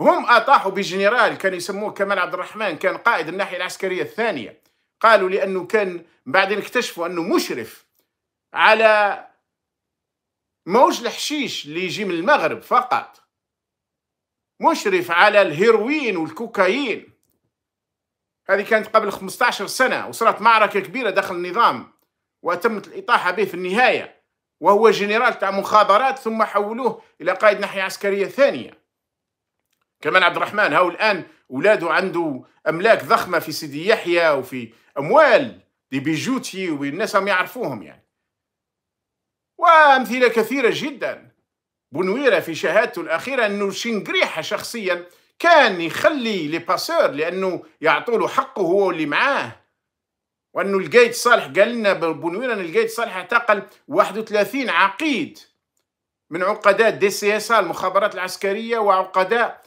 هم أطاحوا بجنرال كان يسموه كمال عبد الرحمن كان قائد الناحية العسكرية الثانية قالوا لأنه كان بعدين اكتشفوا أنه مشرف على موج الحشيش اللي يجي من المغرب فقط مشرف على الهيروين والكوكايين هذه كانت قبل 15 سنة وصارت معركة كبيرة داخل النظام وتمت الإطاحة به في النهاية وهو جنرال تاع مخابرات ثم حولوه إلى قائد ناحية عسكرية ثانية كمان عبد الرحمن هاو الان ولاده عنده املاك ضخمه في سيدي يحيى وفي اموال دي بيجوتي والناس هم يعرفوهم يعني وامثله كثيره جدا بنويره في شهادته الاخيره انه شنقريحه شخصيا كان يخلي لي باسور لانه يعطوا له حقه هو اللي معاه وانه القايد صالح قال لنا بنويره ان القايد صالح اعتقل 31 عقيد من عقداء دي سي اس المخابرات العسكريه وعقداء